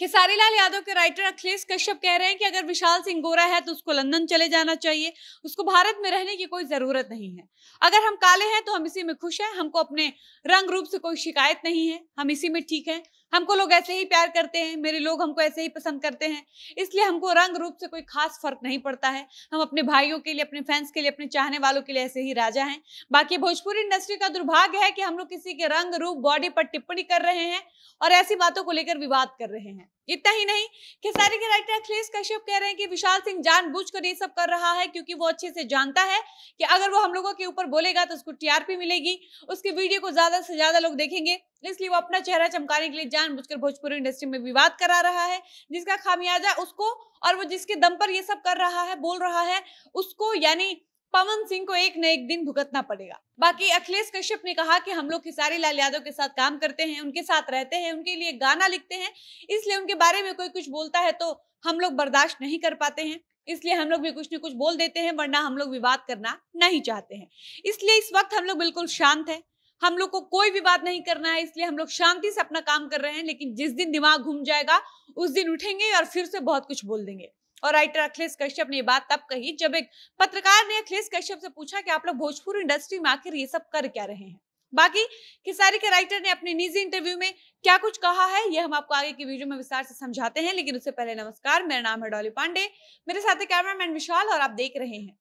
खेसारी लाल यादव के राइटर अखिलेश कश्यप कह रहे हैं कि अगर विशाल सिंह गोरा है तो उसको लंदन चले जाना चाहिए उसको भारत में रहने की कोई ज़रूरत नहीं है अगर हम काले हैं तो हम इसी में खुश हैं हमको अपने रंग रूप से कोई शिकायत नहीं है हम इसी में ठीक हैं हमको लोग ऐसे ही प्यार करते हैं मेरे लोग हमको ऐसे ही पसंद करते हैं इसलिए हमको रंग रूप से कोई खास फर्क नहीं पड़ता है हम अपने भाइयों के लिए अपने फैंस के लिए अपने चाहने वालों के लिए ऐसे ही राजा हैं बाकी भोजपुरी इंडस्ट्री का दुर्भाग्य है कि हम लोग किसी के रंग रूप बॉडी पर टिप्पणी कर रहे हैं और ऐसी बातों को लेकर विवाद कर रहे हैं इतना ही नहीं खेसारी के राइटर अखिलेश कश्यप कह रहे हैं कि विशाल सिंह जानबूझकर ये सब कर रहा है क्योंकि वो अच्छे से जानता है कि अगर वो हम लोगों के ऊपर बोलेगा तो उसको टीआरपी मिलेगी उसके वीडियो को ज्यादा से ज्यादा लोग देखेंगे इसलिए वो अपना चेहरा चमकाने के लिए जानबूझकर भोजपुरी इंडस्ट्री में विवाद करा रहा है जिसका खामियाजा उसको और वो जिसके दम पर ये सब कर रहा है बोल रहा है उसको यानी पवन सिंह को एक न एक दिन भुगतना पड़ेगा बाकी अखिलेश कश्यप ने कहा कि हम लोग खिसारी लाल यादव के साथ काम करते हैं उनके साथ रहते हैं उनके लिए गाना लिखते हैं इसलिए उनके बारे में कोई कुछ बोलता है तो हम लोग बर्दाश्त नहीं कर पाते हैं इसलिए हम लोग भी कुछ न कुछ बोल देते हैं वरना हम लोग विवाद करना नहीं चाहते हैं इसलिए इस वक्त हम लोग बिल्कुल शांत है हम लोग को कोई विवाद नहीं करना है इसलिए हम लोग शांति से अपना काम कर रहे हैं लेकिन जिस दिन दिमाग घूम जाएगा उस दिन उठेंगे और फिर से बहुत कुछ बोल देंगे और राइटर अखिलेश कश्यप ने बात तब कही जब एक पत्रकार ने अखिलेश कश्यप से पूछा कि आप लोग भोजपुर इंडस्ट्री में आखिर ये सब कर क्या रहे हैं बाकी खिसारी के राइटर ने अपने निजी इंटरव्यू में क्या कुछ कहा है यह हम आपको आगे की वीडियो में विस्तार से समझाते हैं लेकिन उससे पहले नमस्कार मेरा नाम है डॉली पांडे मेरे साथ कैमरामैन विशाल और आप देख रहे हैं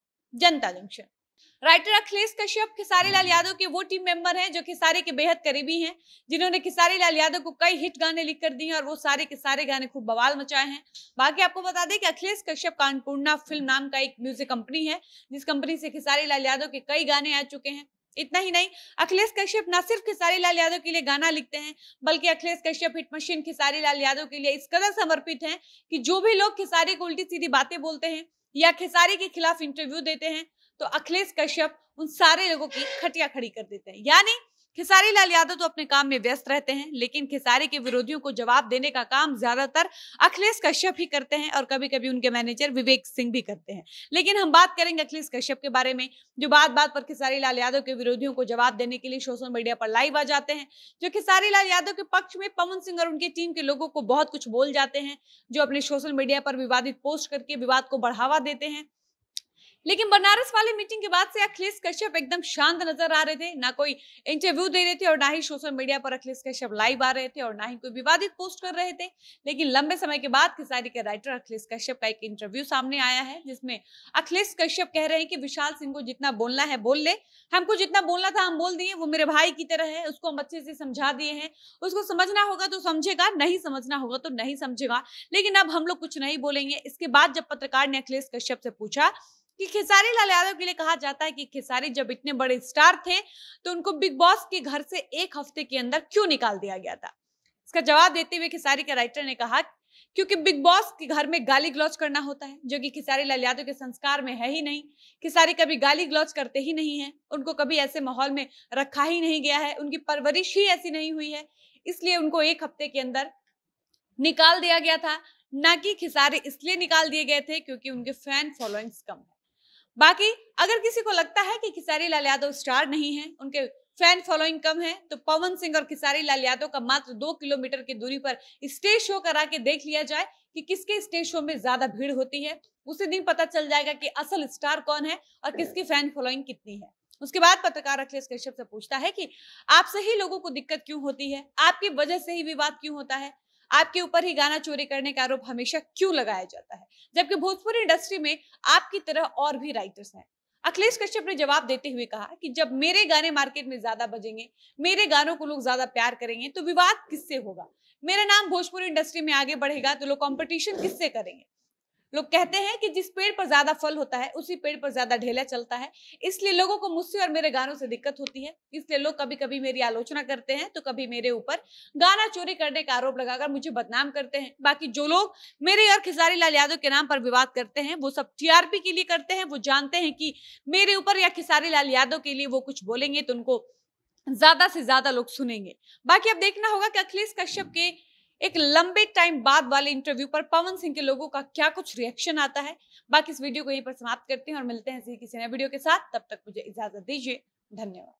जनता जंक्शन राइटर अखिलेश कश्यप खिसारी लाल यादव के वो टीम मेंबर हैं जो खिसारी के बेहद करीबी हैं जिन्होंने खिसारी लाल यादव को कई हिट गाने लिख कर दिए और वो सारे के सारे गाने खूब बवाल मचाए हैं बाकी आपको बता दें कि अखिलेश कश्यप कानपूर्णा फिल्म नाम का एक म्यूजिक कंपनी है जिस कंपनी से खिसारी लाल यादव के कई गाने आ चुके हैं इतना ही नहीं अखिलेश कश्यप न सिर्फ खिसारी लाल यादव के लिए गाना लिखते हैं बल्कि अखिलेश कश्यप हिट मशीन खिसारी लाल यादव के लिए इस कदर समर्पित हैं कि जो भी लोग खिसारी को उल्टी सीधी बातें बोलते हैं या खिसारी के खिलाफ इंटरव्यू देते हैं तो अखिलेश कश्यप उन सारे लोगों की खटिया खड़ी कर देते हैं यानी खेसारी लाल यादव तो अपने काम में व्यस्त रहते हैं लेकिन खेसारी के विरोधियों को जवाब देने का काम ज्यादातर अखिलेश कश्यप ही करते हैं और कभी कभी उनके मैनेजर विवेक सिंह भी करते हैं लेकिन हम बात करेंगे अखिलेश कश्यप के बारे में जो बात बात पर खेसारी लाल यादव के विरोधियों को जवाब देने के लिए सोशल मीडिया पर लाइव आ जाते हैं जो खेसारी लाल यादव के पक्ष में पवन सिंह और उनकी टीम के लोगों को बहुत कुछ बोल जाते हैं जो अपने सोशल मीडिया पर विवादित पोस्ट करके विवाद को बढ़ावा देते हैं लेकिन बनारस वाले मीटिंग के बाद से अखिलेश कश्यप एकदम शांत नजर आ रहे थे ना कोई इंटरव्यू दे रहे थे और ना ही सोशल मीडिया पर अखिलेश कश्यप लाइव आ रहे थे और ना ही कोई विवादित पोस्ट कर रहे थे लेकिन लंबे समय के बाद खिसारी के राइटर अखिलेश कश्यप का एक इंटरव्यू सामने आया है जिसमें अखिलेश कश्यप कह रहे हैं कि विशाल सिंह को जितना बोलना है बोल ले हमको जितना बोलना था हम बोल दिए वो मेरे भाई की तरह है उसको हम अच्छे से समझा दिए हैं उसको समझना होगा तो समझेगा नहीं समझना होगा तो नहीं समझेगा लेकिन अब हम लोग कुछ नहीं बोलेंगे इसके बाद जब पत्रकार ने अखिलेश कश्यप से पूछा कि खेसारी लाल यादव के लिए कहा जाता है कि खेसारी जब इतने बड़े स्टार थे तो उनको बिग बॉस के घर से एक हफ्ते के अंदर क्यों निकाल दिया गया था इसका जवाब देते हुए खेसारी के राइटर ने कहा क्योंकि बिग बॉस के घर में गाली ग्लौच करना होता है जो कि खिसारी लाल यादव के संस्कार में है ही नहीं खिसारी कभी गाली ग्लौच करते ही नहीं है उनको कभी ऐसे माहौल में रखा ही नहीं गया है उनकी परवरिश ही ऐसी नहीं हुई है इसलिए उनको एक हफ्ते के अंदर निकाल दिया गया था ना कि खिसारी इसलिए निकाल दिए गए थे क्योंकि उनके फैन फॉलोइंग्स कम है बाकी अगर किसी को लगता है कि खिसारी लाल यादव स्टार नहीं है उनके फैन फॉलोइंग कम है तो पवन सिंह और खिसारी लाल यादव का मात्र दो किलोमीटर की दूरी पर स्टेज शो करा के देख लिया जाए कि किसके स्टेज शो में ज्यादा भीड़ होती है उसी दिन पता चल जाएगा कि असल स्टार कौन है और किसकी फैन फॉलोइंग कितनी है उसके बाद पत्रकार अखिलेश कश्यप से पूछता है कि आपसे ही लोगों को दिक्कत क्यों होती है आपकी वजह से ही विवाद क्यों होता है आपके ऊपर ही गाना चोरी करने का आरोप हमेशा क्यों लगाया जाता है जबकि भोजपुरी इंडस्ट्री में आपकी तरह और भी राइटर्स हैं अखिलेश कश्यप ने जवाब देते हुए कहा कि जब मेरे गाने मार्केट में ज्यादा बजेंगे मेरे गानों को लोग ज्यादा प्यार करेंगे तो विवाद किससे होगा मेरा नाम भोजपुरी इंडस्ट्री में आगे बढ़ेगा तो लोग कॉम्पिटिशन किससे करेंगे लोग कहते हैं कि जिस पेड़ पर ज्यादा फल होता है उसी पेड़ पर ज्यादा ढेला चलता है इसलिए लोगों को मुझसे और मेरे गानों से दिक्कत होती है इसलिए लोग कभी कभी मेरी आलोचना करते हैं तो कभी मेरे ऊपर गाना चोरी करने का आरोप लगाकर मुझे बदनाम करते हैं बाकी जो लोग मेरे और खिसारी लाल यादव के नाम पर विवाद करते हैं वो सब टीआरपी के लिए करते हैं वो जानते हैं कि मेरे ऊपर या खिसारी लाल यादव के लिए वो कुछ बोलेंगे तो उनको ज्यादा से ज्यादा लोग सुनेंगे बाकी अब देखना होगा कि अखिलेश कश्यप के एक लंबे टाइम बाद वाले इंटरव्यू पर पवन सिंह के लोगों का क्या कुछ रिएक्शन आता है बाकी इस वीडियो को यहीं पर समाप्त करते हैं और मिलते हैं किसी नए वीडियो के साथ तब तक मुझे इजाजत दीजिए धन्यवाद